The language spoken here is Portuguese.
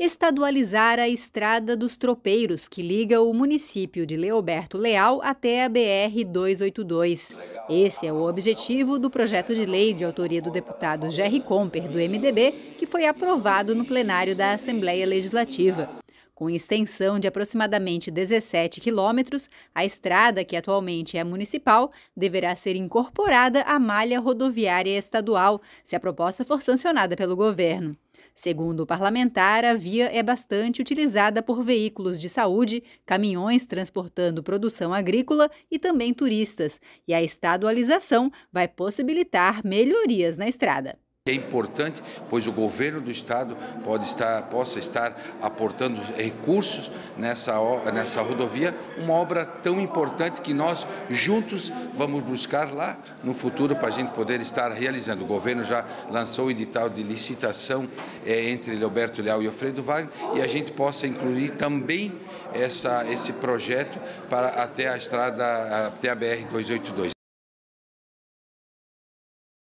Estadualizar a Estrada dos Tropeiros, que liga o município de Leoberto Leal até a BR 282. Esse é o objetivo do projeto de lei de autoria do deputado Jerry Comper, do MDB, que foi aprovado no plenário da Assembleia Legislativa. Com extensão de aproximadamente 17 quilômetros, a estrada, que atualmente é municipal, deverá ser incorporada à malha rodoviária estadual, se a proposta for sancionada pelo governo. Segundo o parlamentar, a via é bastante utilizada por veículos de saúde, caminhões transportando produção agrícola e também turistas, e a estadualização vai possibilitar melhorias na estrada. É importante, pois o governo do estado pode estar, possa estar aportando recursos nessa, nessa rodovia, uma obra tão importante que nós juntos vamos buscar lá no futuro para a gente poder estar realizando. O governo já lançou o edital de licitação é, entre Leoberto Leal e Alfredo Wagner e a gente possa incluir também essa, esse projeto para até a estrada, até a BR-282.